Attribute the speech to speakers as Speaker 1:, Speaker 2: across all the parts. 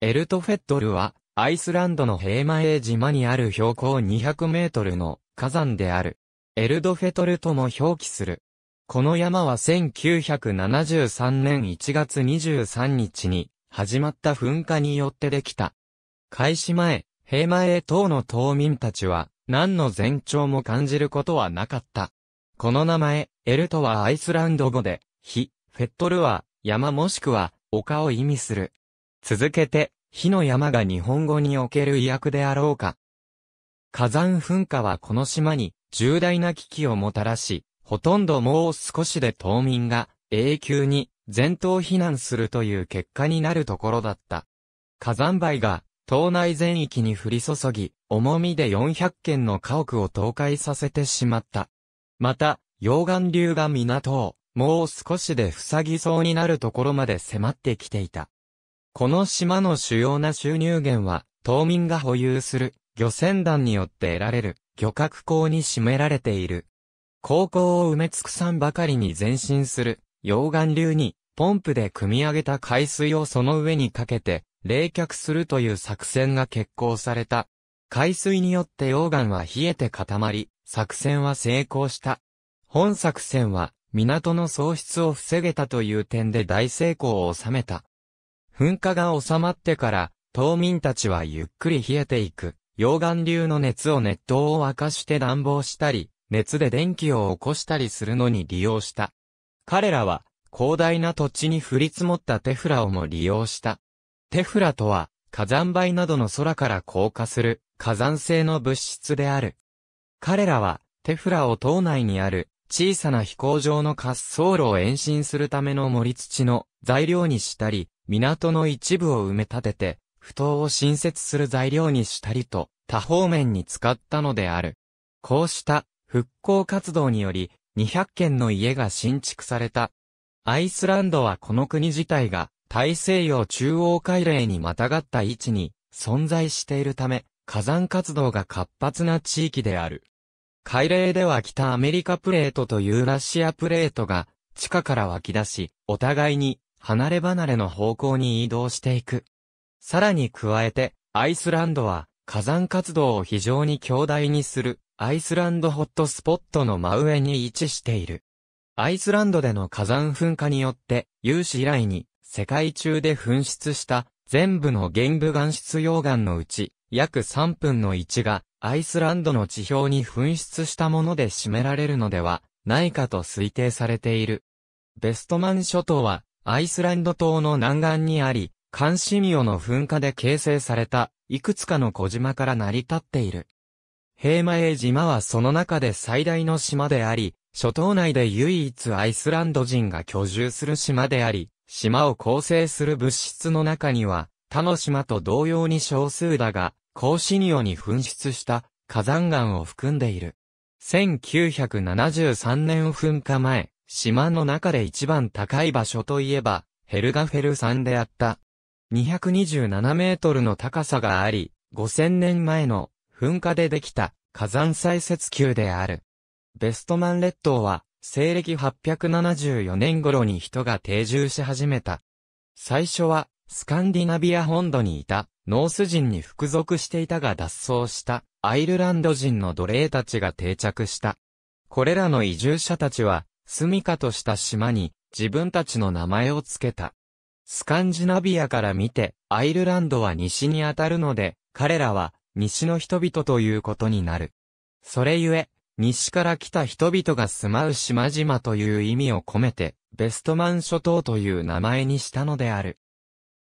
Speaker 1: エルトフェットルは、アイスランドのヘイマエー島にある標高200メートルの火山である。エルドフェトルとも表記する。この山は1973年1月23日に始まった噴火によってできた。開始前、ヘイマエー島の島民たちは、何の前兆も感じることはなかった。この名前、エルトはアイスランド語で、ヒ、フェットルは、山もしくは、丘を意味する。続けて、火の山が日本語における意訳であろうか。火山噴火はこの島に重大な危機をもたらし、ほとんどもう少しで島民が永久に全島避難するという結果になるところだった。火山灰が島内全域に降り注ぎ、重みで400軒の家屋を倒壊させてしまった。また、溶岩流が港をもう少しで塞ぎそうになるところまで迫ってきていた。この島の主要な収入源は、島民が保有する漁船団によって得られる漁獲港に占められている。高校を埋め尽くさんばかりに前進する溶岩流にポンプで汲み上げた海水をその上にかけて冷却するという作戦が決行された。海水によって溶岩は冷えて固まり、作戦は成功した。本作戦は港の喪失を防げたという点で大成功を収めた。噴火が収まってから、島民たちはゆっくり冷えていく。溶岩流の熱を熱湯を沸かして暖房したり、熱で電気を起こしたりするのに利用した。彼らは、広大な土地に降り積もったテフラをも利用した。テフラとは、火山灰などの空から降下する火山性の物質である。彼らは、テフラを島内にある小さな飛行場の滑走路を延伸するための盛り土の材料にしたり、港の一部を埋め立てて、不当を新設する材料にしたりと、多方面に使ったのである。こうした復興活動により、200軒の家が新築された。アイスランドはこの国自体が大西洋中央海嶺にまたがった位置に存在しているため、火山活動が活発な地域である。海嶺では北アメリカプレートとユーラシアプレートが地下から湧き出し、お互いに離れ離れの方向に移動していく。さらに加えて、アイスランドは火山活動を非常に強大にするアイスランドホットスポットの真上に位置している。アイスランドでの火山噴火によって、有史以来に世界中で噴出した全部の玄武岩質溶岩のうち、約3分の1がアイスランドの地表に噴出したもので占められるのではないかと推定されている。ベストマン諸島はアイスランド島の南岸にあり、カンシミオの噴火で形成された、いくつかの小島から成り立っている。平前島はその中で最大の島であり、諸島内で唯一アイスランド人が居住する島であり、島を構成する物質の中には、他の島と同様に少数だが、コーシニオに噴出した火山岩を含んでいる。1973年噴火前、島の中で一番高い場所といえば、ヘルガフェル山であった。227メートルの高さがあり、5000年前の噴火でできた火山砕雪球である。ベストマン列島は、西暦874年頃に人が定住し始めた。最初は、スカンディナビア本土にいた、ノース人に服属していたが脱走した、アイルランド人の奴隷たちが定着した。これらの移住者たちは、住処とした島に自分たちの名前を付けた。スカンジナビアから見て、アイルランドは西にあたるので、彼らは西の人々ということになる。それゆえ、西から来た人々が住まう島々という意味を込めて、ベストマン諸島という名前にしたのである。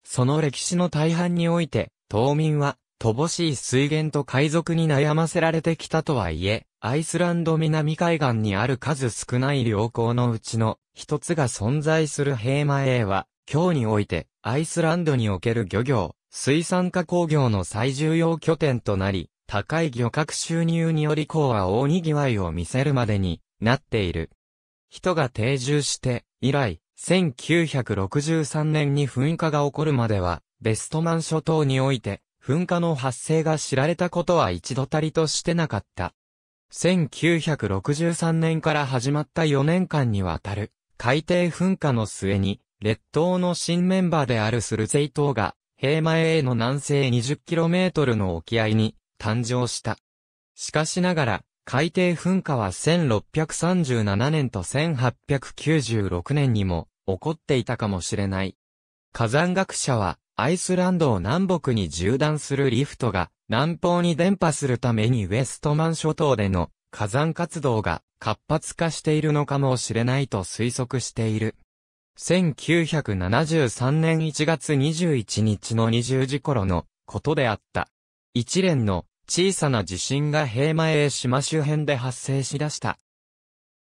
Speaker 1: その歴史の大半において、島民は乏しい水源と海賊に悩ませられてきたとはいえ、アイスランド南海岸にある数少ない良好のうちの一つが存在するヘーマエーは、今日において、アイスランドにおける漁業、水産加工業の最重要拠点となり、高い漁獲収入により港は大賑わいを見せるまでになっている。人が定住して、以来、1963年に噴火が起こるまでは、ベストマン諸島において、噴火の発生が知られたことは一度たりとしてなかった。1963年から始まった4年間にわたる海底噴火の末に列島の新メンバーであるスルゼイ島が平前への南西 20km の沖合に誕生した。しかしながら海底噴火は1637年と1896年にも起こっていたかもしれない。火山学者はアイスランドを南北に縦断するリフトが南方に伝播するためにウェストマン諸島での火山活動が活発化しているのかもしれないと推測している。1973年1月21日の20時頃のことであった。一連の小さな地震が平前へ島周辺で発生しだした。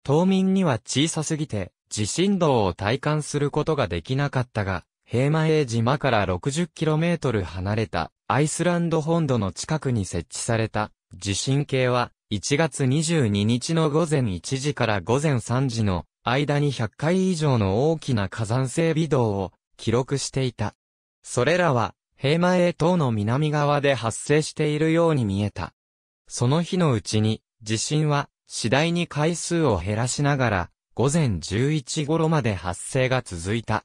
Speaker 1: 島民には小さすぎて地震動を体感することができなかったが、平満栄島から 60km 離れたアイスランド本土の近くに設置された地震計は1月22日の午前1時から午前3時の間に100回以上の大きな火山性微動を記録していた。それらは平満栄島の南側で発生しているように見えた。その日のうちに地震は次第に回数を減らしながら午前11頃まで発生が続いた。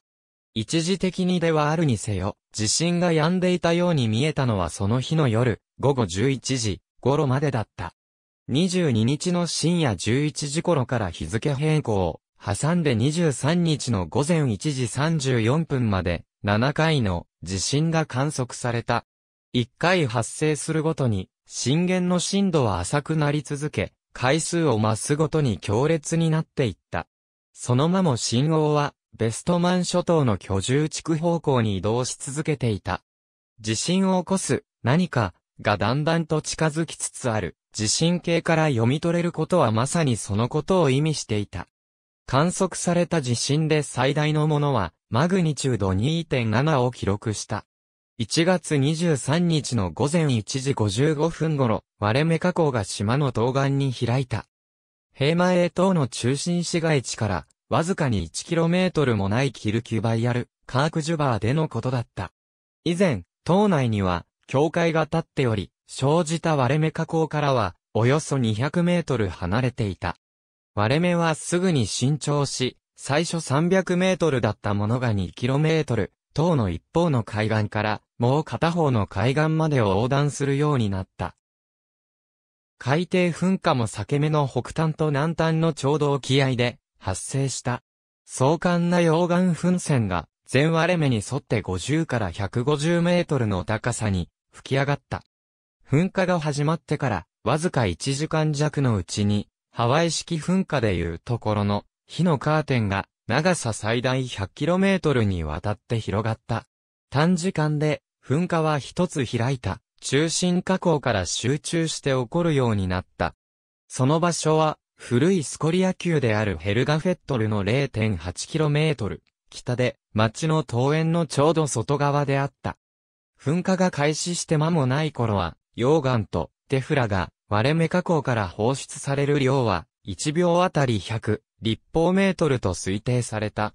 Speaker 1: 一時的にではあるにせよ、地震が止んでいたように見えたのはその日の夜、午後11時頃までだった。22日の深夜11時頃から日付変更、を、挟んで23日の午前1時34分まで、7回の地震が観測された。1回発生するごとに、震源の震度は浅くなり続け、回数を増すごとに強烈になっていった。その間も信号はベストマン諸島の居住地区方向に移動し続けていた。地震を起こす、何か、がだんだんと近づきつつある、地震計から読み取れることはまさにそのことを意味していた。観測された地震で最大のものは、マグニチュード2.7を記録した。1月23日の午前1時55分頃、割れ目加工が島の東岸に開いた。平前島の中心市街地からわずかに 1km もないキルキュバイアル、カークジュバーでのことだった。以前、島内には、教会が建っており、生じた割れ目河口からは、およそ200メートル離れていた。割れ目はすぐに伸長し、最初300メートルだったものが2キロメートル、島の一方の海岸から、もう片方の海岸までを横断するようになった。海底噴火も裂け目の北端と南端のちょうど沖合で、発生した。壮観な溶岩噴泉が、全割れ目に沿って50から150メートルの高さに吹き上がった。噴火が始まってから、わずか1時間弱のうちに、ハワイ式噴火でいうところの火のカーテンが長さ最大1 0 0トルにわたって広がった。短時間で噴火は一つ開いた中心火口から集中して起こるようになった。その場所は古いスコリア級であるヘルガフェットルの 0.8km、北で町の桃園のちょうど外側であった。噴火が開始して間もない頃は、溶岩とテフラが割れ目加工から放出される量は、1秒あたり100立方メートルと推定された。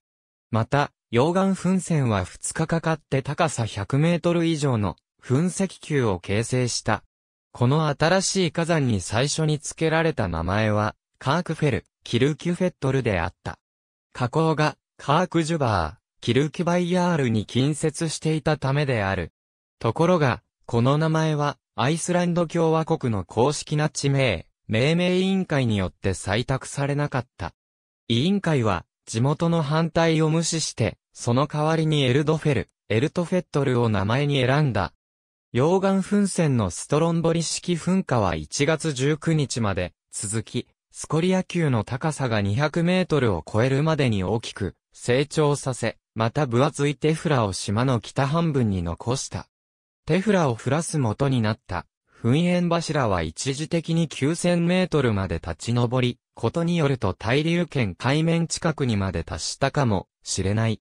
Speaker 1: また、溶岩噴泉は2日かかって高さ100メートル以上の噴石球を形成した。この新しい火山に最初に付けられた名前は、カークフェル、キルキュフェットルであった。河口が、カークジュバー、キルキュバイヤールに近接していたためである。ところが、この名前は、アイスランド共和国の公式な地名、命名委員会によって採択されなかった。委員会は、地元の反対を無視して、その代わりにエルドフェル、エルトフェットルを名前に選んだ。溶岩噴泉のストロンボリ式噴火は1月19日まで続き、スコリア球の高さが200メートルを超えるまでに大きく成長させ、また分厚いテフラを島の北半分に残した。テフラを降らす元になった噴煙柱は一時的に9000メートルまで立ち上り、ことによると大流圏海面近くにまで達したかもしれない。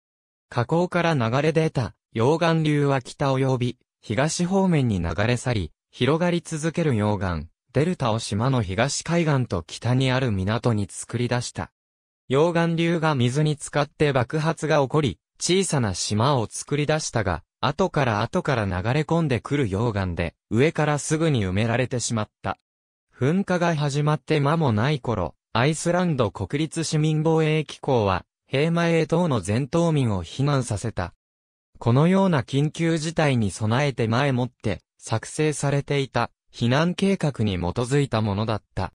Speaker 1: 河口から流れ出た溶岩流は北及び東方面に流れ去り、広がり続ける溶岩、デルタを島の東海岸と北にある港に作り出した。溶岩流が水に浸かって爆発が起こり、小さな島を作り出したが、後から後から流れ込んでくる溶岩で、上からすぐに埋められてしまった。噴火が始まって間もない頃、アイスランド国立市民防衛機構は、平和へ等の全島民を避難させた。このような緊急事態に備えて前もって、作成されていた避難計画に基づいたものだった。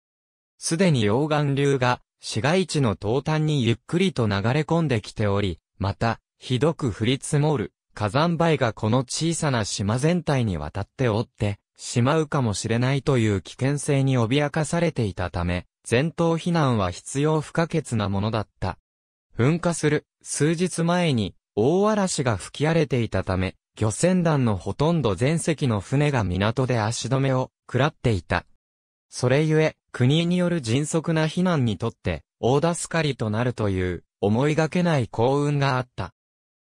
Speaker 1: すでに溶岩流が市街地の東端にゆっくりと流れ込んできており、また、ひどく降り積もる火山灰がこの小さな島全体に渡っておって、しまうかもしれないという危険性に脅かされていたため、全島避難は必要不可欠なものだった。噴火する数日前に大嵐が吹き荒れていたため、漁船団のほとんど全席の船が港で足止めを食らっていた。それゆえ、国による迅速な避難にとって、大助かりとなるという思いがけない幸運があった。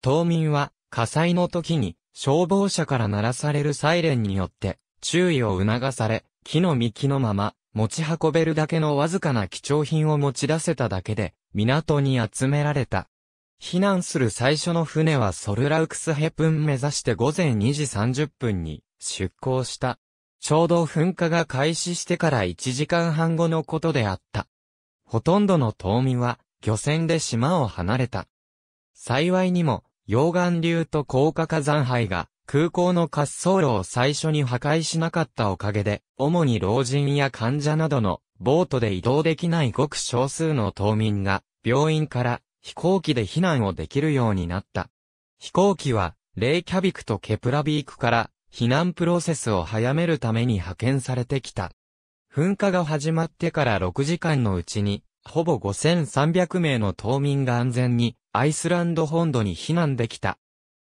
Speaker 1: 島民は火災の時に消防車から鳴らされるサイレンによって注意を促され、木の幹のまま持ち運べるだけのわずかな貴重品を持ち出せただけで港に集められた。避難する最初の船はソルラウクスヘプン目指して午前2時30分に出港した。ちょうど噴火が開始してから1時間半後のことであった。ほとんどの島民は漁船で島を離れた。幸いにも溶岩流と高架火山灰が空港の滑走路を最初に破壊しなかったおかげで、主に老人や患者などのボートで移動できないごく少数の島民が病院から飛行機で避難をできるようになった。飛行機は、レイキャビクとケプラビークから、避難プロセスを早めるために派遣されてきた。噴火が始まってから6時間のうちに、ほぼ5300名の島民が安全にアイスランド本土に避難できた。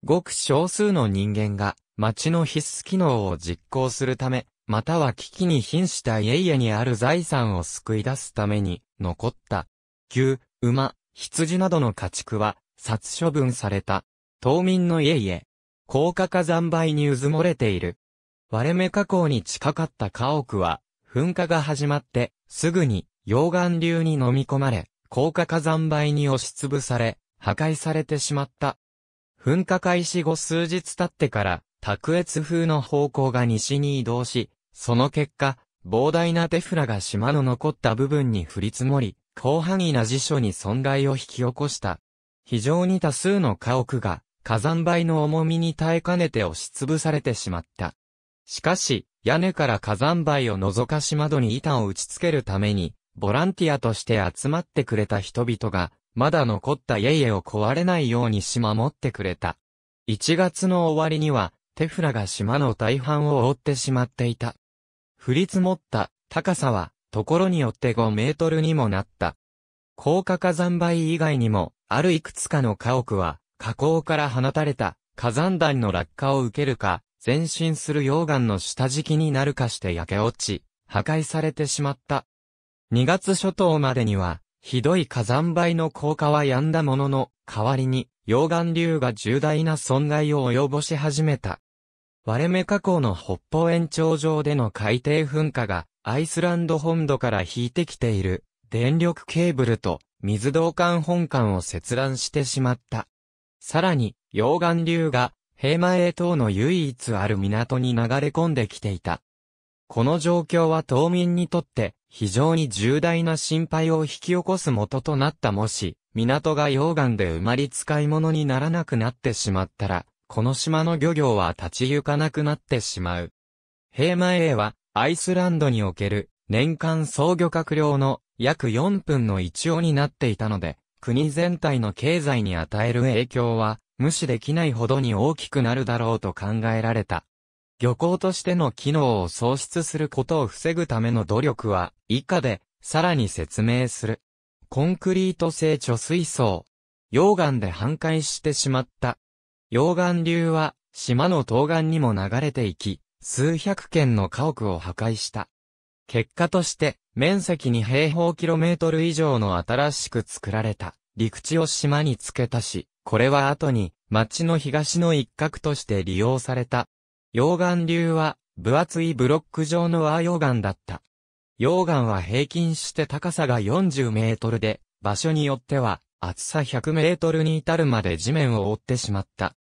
Speaker 1: ごく少数の人間が町の必須機能を実行するため、または危機に瀕した家々にある財産を救い出すために残った。牛、馬、羊などの家畜は殺処分された。島民の家々。高架火山灰にうずもれている。割れ目火口に近かった家屋は、噴火が始まって、すぐに溶岩流に飲み込まれ、高架火山灰に押しつぶされ、破壊されてしまった。噴火開始後数日経ってから、卓越風の方向が西に移動し、その結果、膨大なテフラが島の残った部分に降り積もり、広範囲な辞書に損害を引き起こした。非常に多数の家屋が火山灰の重みに耐えかねて押しつぶされてしまった。しかし、屋根から火山灰を覗かし窓に板を打ち付けるために、ボランティアとして集まってくれた人々が、まだ残った家々を壊れないようにし守ってくれた。1月の終わりには、テフラが島の大半を覆ってしまっていた。降り積もった高さはところによって5メートルにもなった。高架火山灰以外にも、あるいくつかの家屋は、火口から放たれた火山弾の落下を受けるか、前進する溶岩の下敷きになるかして焼け落ち、破壊されてしまった。2月初頭までには、ひどい火山灰の効果は止んだものの、代わりに、溶岩流が重大な損害を及ぼし始めた。割れ目火口の北方延長上での海底噴火が、アイスランド本土から引いてきている電力ケーブルと水道管本管を切断してしまった。さらに、溶岩流が平前等の唯一ある港に流れ込んできていた。この状況は島民にとって非常に重大な心配を引き起こす元となったもし、港が溶岩で埋まり使い物にならなくなってしまったら、この島の漁業は立ち行かなくなってしまう。平前へはアイスランドにおける年間総漁獲量の約4分の1をになっていたので、国全体の経済に与える影響は無視できないほどに大きくなるだろうと考えられた。漁港としての機能を喪失することを防ぐための努力は以下でさらに説明する。コンクリート製貯水槽。溶岩で半壊してしまった。溶岩流は島の東岸にも流れていき、数百件の家屋を破壊した。結果として、面積に平方キロメートル以上の新しく作られた陸地を島に付けたし、これは後に町の東の一角として利用された。溶岩流は分厚いブロック状の和溶岩だった。溶岩は平均して高さが40メートルで、場所によっては厚さ100メートルに至るまで地面を覆ってしまった。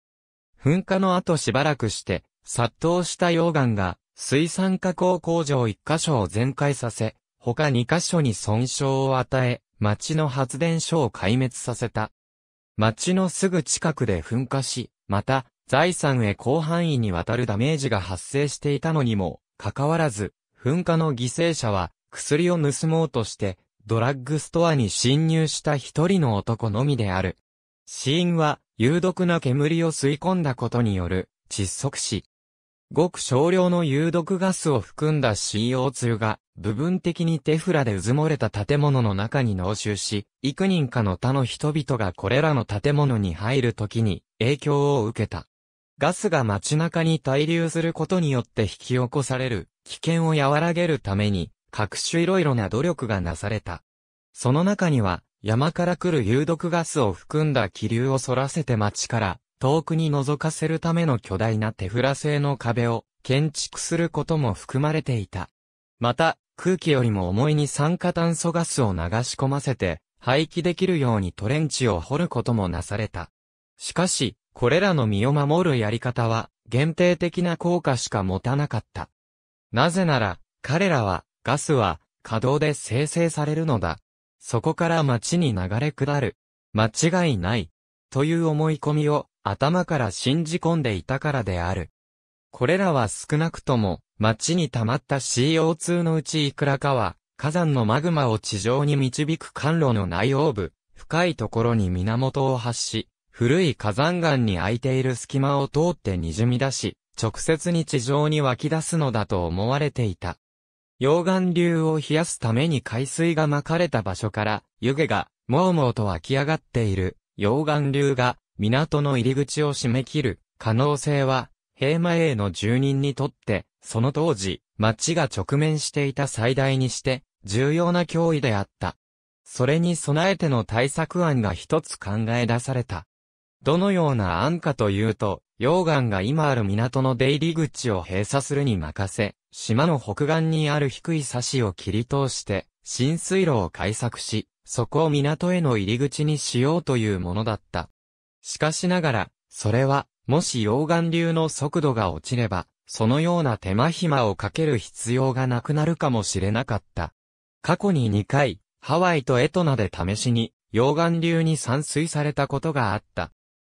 Speaker 1: 噴火の後しばらくして、殺到した溶岩が水産加工工場1箇所を全壊させ、他2箇所に損傷を与え、町の発電所を壊滅させた。町のすぐ近くで噴火し、また、財産へ広範囲にわたるダメージが発生していたのにも、かかわらず、噴火の犠牲者は、薬を盗もうとして、ドラッグストアに侵入した一人の男のみである。死因は、有毒な煙を吸い込んだことによる、窒息死。ごく少量の有毒ガスを含んだ CO2 が部分的にテフラで渦漏もれた建物の中に納集し、幾人かの他の人々がこれらの建物に入るときに影響を受けた。ガスが街中に滞留することによって引き起こされる危険を和らげるために各種いろいろな努力がなされた。その中には山から来る有毒ガスを含んだ気流を反らせて街から遠くに覗かせるための巨大な手フラ製の壁を建築することも含まれていた。また、空気よりも重い二酸化炭素ガスを流し込ませて、廃棄できるようにトレンチを掘ることもなされた。しかし、これらの身を守るやり方は、限定的な効果しか持たなかった。なぜなら、彼らは、ガスは、稼働で生成されるのだ。そこから街に流れ下る。間違いない。という思い込みを、頭から信じ込んでいたからである。これらは少なくとも、街に溜まった CO2 のうちいくらかは、火山のマグマを地上に導く管路の内容部、深いところに源を発し、古い火山岩に空いている隙間を通って滲み出し、直接に地上に湧き出すのだと思われていた。溶岩流を冷やすために海水が巻かれた場所から、湯気が、もうもうと湧き上がっている、溶岩流が、港の入り口を締め切る可能性は、平和への住人にとって、その当時、町が直面していた最大にして、重要な脅威であった。それに備えての対策案が一つ考え出された。どのような案かというと、溶岩が今ある港の出入り口を閉鎖するに任せ、島の北岸にある低い差しを切り通して、浸水路を開削し、そこを港への入り口にしようというものだった。しかしながら、それは、もし溶岩流の速度が落ちれば、そのような手間暇をかける必要がなくなるかもしれなかった。過去に2回、ハワイとエトナで試しに、溶岩流に散水されたことがあった。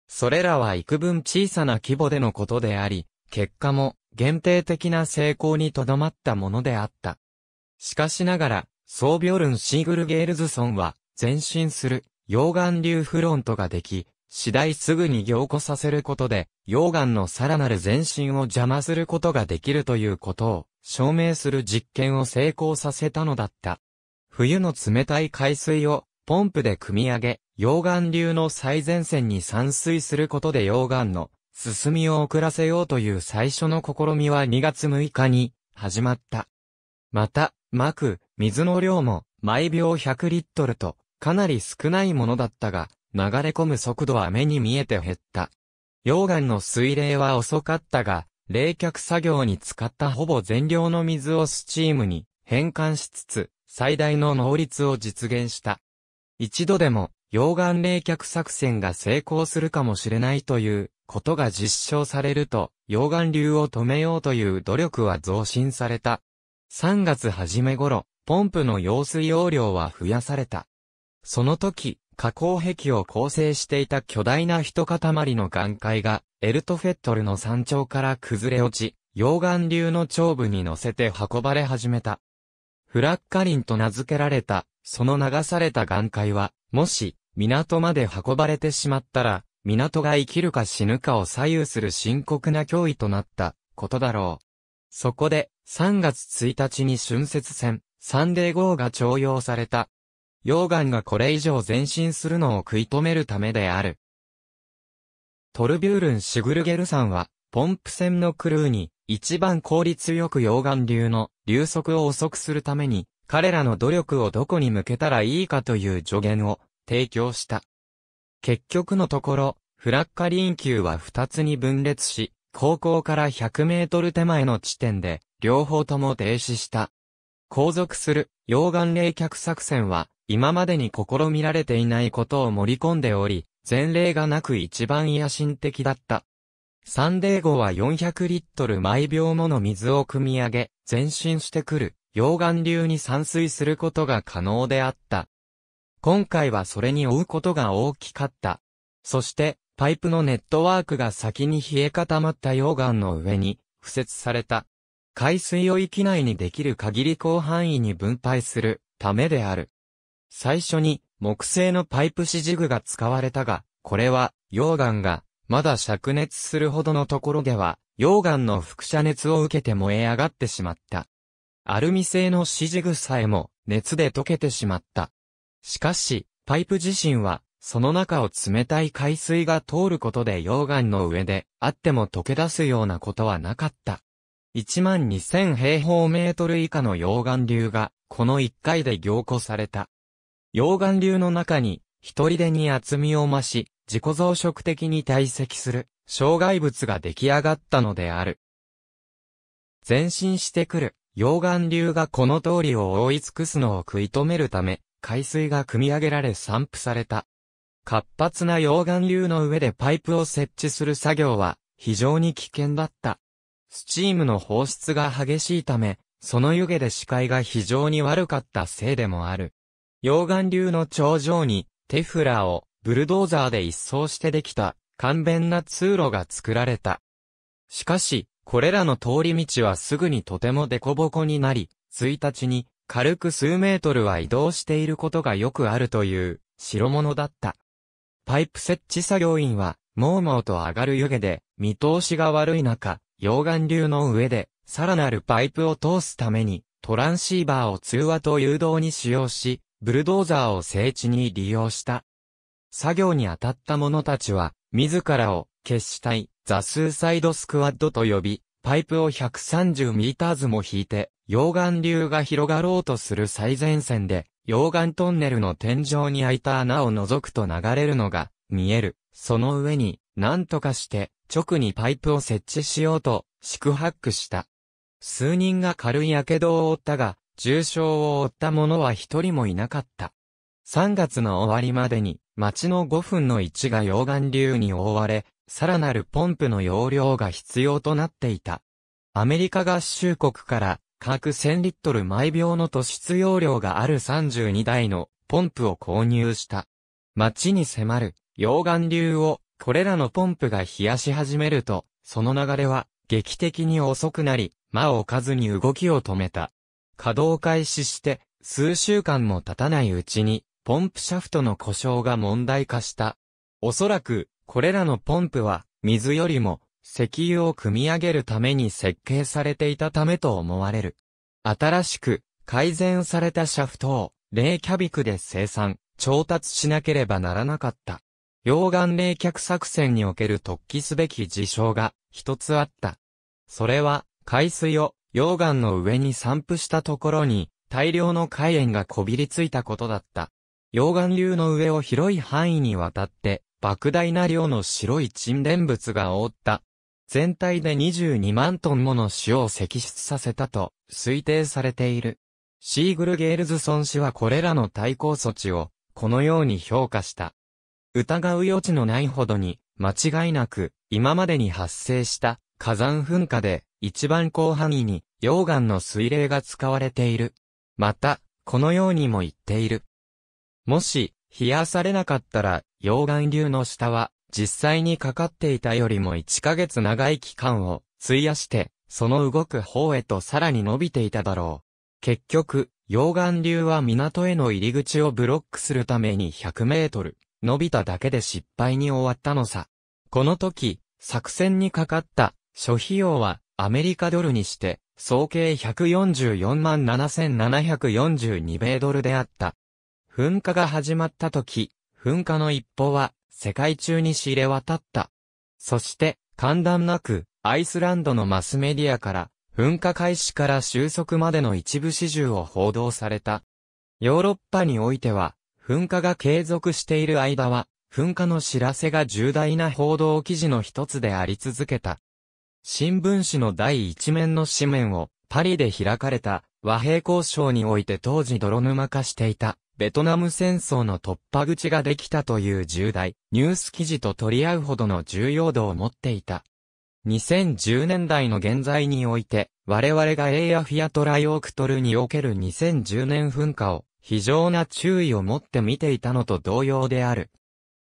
Speaker 1: それらは幾分小さな規模でのことであり、結果も限定的な成功にとどまったものであった。しかしながら、ソービョルン・シーグル・ゲールズソンは、前進する溶岩流フロントができ、次第すぐに凝固させることで、溶岩のさらなる前進を邪魔することができるということを証明する実験を成功させたのだった。冬の冷たい海水をポンプで汲み上げ、溶岩流の最前線に散水することで溶岩の進みを遅らせようという最初の試みは2月6日に始まった。また、まく、水の量も毎秒100リットルとかなり少ないものだったが、流れ込む速度は目に見えて減った。溶岩の水冷は遅かったが、冷却作業に使ったほぼ全量の水をスチームに変換しつつ、最大の能率を実現した。一度でも溶岩冷却作戦が成功するかもしれないということが実証されると、溶岩流を止めようという努力は増進された。3月初め頃、ポンプの用水容量は増やされた。その時、加工壁を構成していた巨大な一塊の岩塊が、エルトフェットルの山頂から崩れ落ち、溶岩流の頂部に乗せて運ばれ始めた。フラッカリンと名付けられた、その流された岩塊は、もし、港まで運ばれてしまったら、港が生きるか死ぬかを左右する深刻な脅威となったことだろう。そこで、3月1日に春節船、サンデー号が徴用された溶岩がこれ以上前進するのを食い止めるためである。トルビュールン・シグルゲルさんは、ポンプ船のクルーに、一番効率よく溶岩流の流速を遅くするために、彼らの努力をどこに向けたらいいかという助言を提供した。結局のところ、フラッカリン級は二つに分裂し、高校から100メートル手前の地点で、両方とも停止した。後続する溶岩冷却作戦は今までに試みられていないことを盛り込んでおり、前例がなく一番野心的だった。サンデー号は400リットル毎秒もの水を汲み上げ、前進してくる溶岩流に散水することが可能であった。今回はそれに追うことが大きかった。そして、パイプのネットワークが先に冷え固まった溶岩の上に、付設された。海水を域内にできる限り広範囲に分配するためである。最初に木製のパイプ支持具が使われたが、これは溶岩がまだ灼熱するほどのところでは溶岩の輻射熱を受けて燃え上がってしまった。アルミ製の支持具さえも熱で溶けてしまった。しかし、パイプ自身はその中を冷たい海水が通ることで溶岩の上であっても溶け出すようなことはなかった。1万2000平方メートル以下の溶岩流が、この1回で凝固された。溶岩流の中に、一人でに厚みを増し、自己増殖的に堆積する、障害物が出来上がったのである。前進してくる、溶岩流がこの通りを覆い尽くすのを食い止めるため、海水が汲み上げられ散布された。活発な溶岩流の上でパイプを設置する作業は、非常に危険だった。スチームの放出が激しいため、その湯気で視界が非常に悪かったせいでもある。溶岩流の頂上にテフラーをブルドーザーで一掃してできた簡便な通路が作られた。しかし、これらの通り道はすぐにとてもデコボコになり、1日に軽く数メートルは移動していることがよくあるという代物だった。パイプ設置作業員は、もうもうと上がる湯気で見通しが悪い中、溶岩流の上で、さらなるパイプを通すために、トランシーバーを通話と誘導に使用し、ブルドーザーを整地に利用した。作業に当たった者たちは、自らを、決死隊、ザスーサイドスクワッドと呼び、パイプを130ミーターズも引いて、溶岩流が広がろうとする最前線で、溶岩トンネルの天井に開いた穴を覗くと流れるのが、見える。その上に、何とかして直にパイプを設置しようと、四苦八苦した。数人が軽い火傷を負ったが、重傷を負った者は一人もいなかった。3月の終わりまでに、町の5分の1が溶岩流に覆われ、さらなるポンプの容量が必要となっていた。アメリカ合衆国から各1000リットル毎秒の突出容量がある32台のポンプを購入した。町に迫る溶岩流をこれらのポンプが冷やし始めると、その流れは劇的に遅くなり、間を置かずに動きを止めた。稼働開始して、数週間も経たないうちに、ポンプシャフトの故障が問題化した。おそらく、これらのポンプは、水よりも、石油を汲み上げるために設計されていたためと思われる。新しく、改善されたシャフトを、冷キャビクで生産、調達しなければならなかった。溶岩冷却作戦における突起すべき事象が一つあった。それは、海水を溶岩の上に散布したところに大量の海塩がこびりついたことだった。溶岩流の上を広い範囲にわたって、莫大な量の白い沈殿物が覆った。全体で22万トンもの塩を積出させたと推定されている。シーグル・ゲールズソン氏はこれらの対抗措置をこのように評価した。疑う余地のないほどに、間違いなく、今までに発生した火山噴火で、一番広範囲に溶岩の水冷が使われている。また、このようにも言っている。もし、冷やされなかったら、溶岩流の下は、実際にかかっていたよりも1ヶ月長い期間を費やして、その動く方へとさらに伸びていただろう。結局、溶岩流は港への入り口をブロックするために100メートル伸びただけで失敗に終わったのさ。この時、作戦にかかった諸費用はアメリカドルにして総計144万7742米ドルであった。噴火が始まった時、噴火の一歩は世界中に知れ渡った。そして、寒暖なく、アイスランドのマスメディアから、噴火開始から収束までの一部始終を報道された。ヨーロッパにおいては、噴火が継続している間は、噴火の知らせが重大な報道記事の一つであり続けた。新聞紙の第一面の紙面を、パリで開かれた和平交渉において当時泥沼化していた、ベトナム戦争の突破口ができたという重大、ニュース記事と取り合うほどの重要度を持っていた。2010年代の現在において、我々がエイアフィアトライオークトルにおける2010年噴火を非常な注意を持って見ていたのと同様である。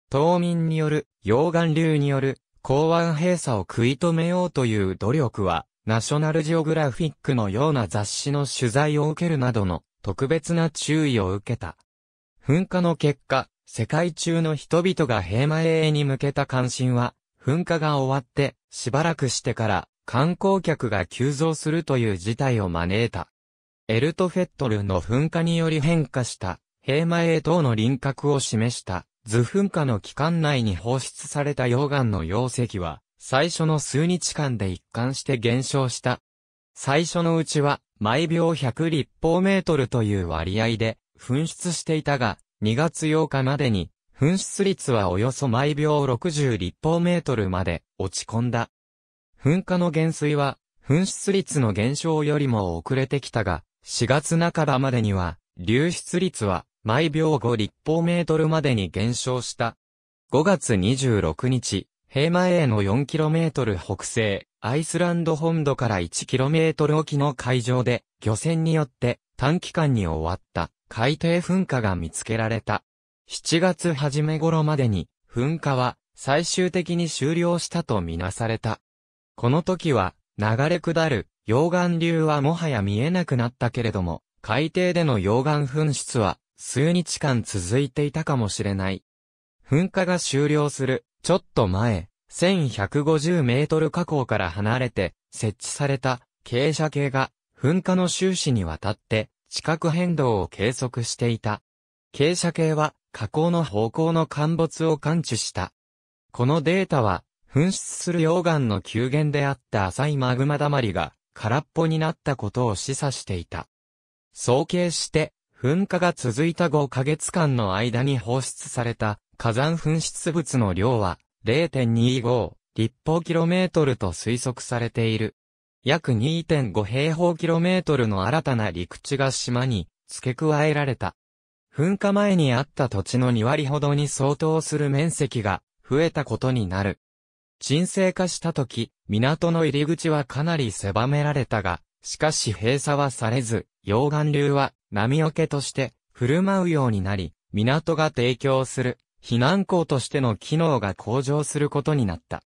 Speaker 1: 島民による、溶岩流による、港湾閉鎖を食い止めようという努力は、ナショナルジオグラフィックのような雑誌の取材を受けるなどの特別な注意を受けた。噴火の結果、世界中の人々が平和永に向けた関心は、噴火が終わって、しばらくしてから、観光客が急増するという事態を招いた。エルトフェットルの噴火により変化した、平前等の輪郭を示した、図噴火の期間内に放出された溶岩の溶石は、最初の数日間で一貫して減少した。最初のうちは、毎秒100立方メートルという割合で、噴出していたが、2月8日までに、噴出率はおよそ毎秒60立方メートルまで落ち込んだ。噴火の減衰は、噴出率の減少よりも遅れてきたが、4月半ばまでには、流出率は毎秒5立方メートルまでに減少した。5月26日、平前への 4km 北西、アイスランド本土から 1km 沖の海上で、漁船によって短期間に終わった海底噴火が見つけられた。7月初め頃までに、噴火は最終的に終了したとみなされた。この時は、流れ下る溶岩流はもはや見えなくなったけれども、海底での溶岩噴出は数日間続いていたかもしれない。噴火が終了する、ちょっと前、1150メートル火口から離れて設置された傾斜計が噴火の終始にわたって地殻変動を計測していた。傾斜計は火口の方向の陥没を感知した。このデータは噴出する溶岩の急減であった浅いマグマ溜が空っぽになったことを示唆していた。総計して、噴火が続いた5ヶ月間の間に放出された火山噴出物の量は0.25立方キロメートルと推測されている。約2.5平方キロメートルの新たな陸地が島に付け加えられた。噴火前にあった土地の2割ほどに相当する面積が増えたことになる。沈静化した時、港の入り口はかなり狭められたが、しかし閉鎖はされず、溶岩流は波除けとして振る舞うようになり、港が提供する避難港としての機能が向上することになった。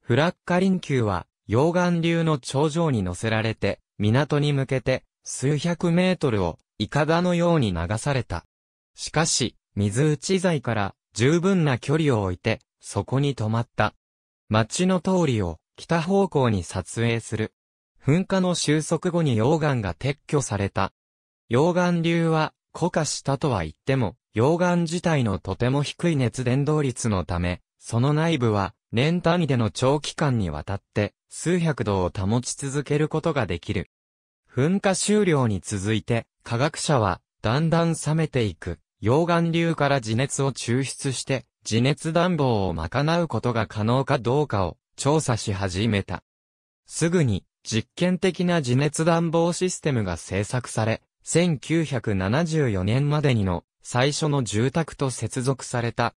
Speaker 1: フラッカリン級は溶岩流の頂上に乗せられて、港に向けて数百メートルをイカダのように流された。しかし、水打ち材から十分な距離を置いて、そこに止まった。町の通りを北方向に撮影する。噴火の収束後に溶岩が撤去された。溶岩流は固化したとは言っても、溶岩自体のとても低い熱伝導率のため、その内部は年単位での長期間にわたって数百度を保ち続けることができる。噴火終了に続いて科学者はだんだん冷めていく溶岩流から地熱を抽出して地熱暖房を賄うことが可能かどうかを調査し始めた。すぐに実験的な地熱暖房システムが製作され、1974年までにの最初の住宅と接続された。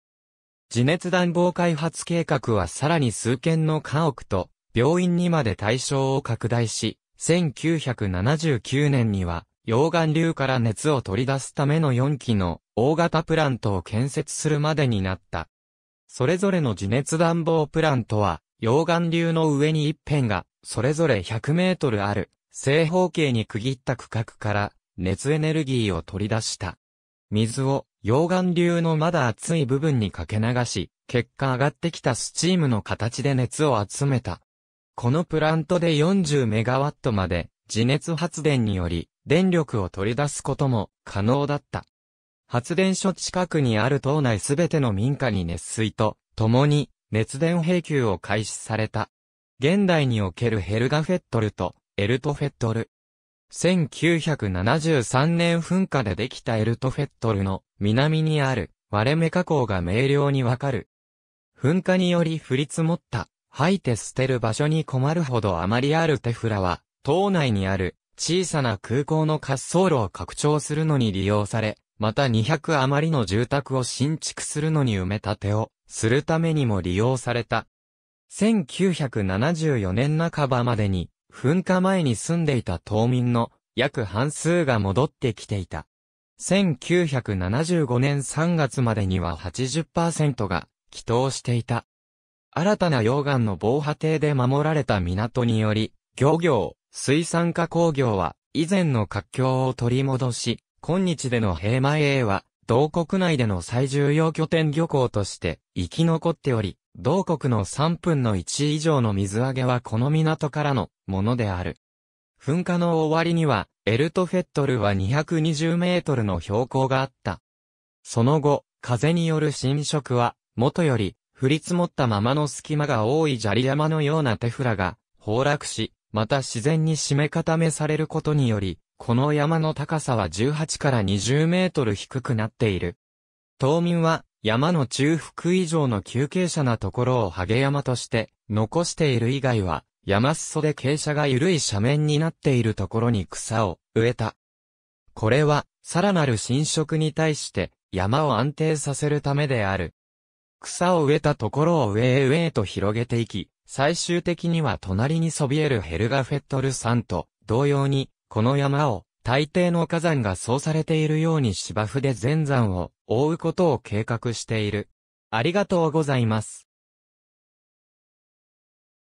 Speaker 1: 地熱暖房開発計画はさらに数件の家屋と病院にまで対象を拡大し、1979年には溶岩流から熱を取り出すための4基の大型プラントを建設するまでになった。それぞれの自熱暖房プラントは、溶岩流の上に一辺が、それぞれ100メートルある、正方形に区切った区画から、熱エネルギーを取り出した。水を、溶岩流のまだ熱い部分にかけ流し、結果上がってきたスチームの形で熱を集めた。このプラントで40メガワットまで、自熱発電により、電力を取り出すことも可能だった。発電所近くにある島内すべての民家に熱水と共に熱電平給を開始された。現代におけるヘルガフェットルとエルトフェットル。1973年噴火でできたエルトフェットルの南にある割れ目加工が明瞭にわかる。噴火により降り積もった、吐いて捨てる場所に困るほどあまりあるテフラは、島内にある小さな空港の滑走路を拡張するのに利用され、また200余りの住宅を新築するのに埋め立てをするためにも利用された。1974年半ばまでに、噴火前に住んでいた島民の約半数が戻ってきていた。1975年3月までには80%が祈祷していた。新たな溶岩の防波堤で守られた港により、漁業、水産加工業は、以前の活況を取り戻し、今日での平米 A は、同国内での最重要拠点漁港として生き残っており、同国の3分の1以上の水揚げはこの港からのものである。噴火の終わりには、エルトフェットルは220メートルの標高があった。その後、風による侵食は、元より、降り積もったままの隙間が多い砂利山のような手フラが、崩落し、また自然に締め固めされることにより、この山の高さは18から20メートル低くなっている。島民は山の中腹以上の急傾斜なところをハゲ山として残している以外は、山裾で傾斜が緩い斜面になっているところに草を植えた。これは、さらなる侵食に対して山を安定させるためである。草を植えたところを上へ上へと広げていき、最終的には隣にそびえるヘルガフェットル山と同様に、この山を大抵の火山がそうされているように芝生で全山を覆うことを計画している。ありがとうございます。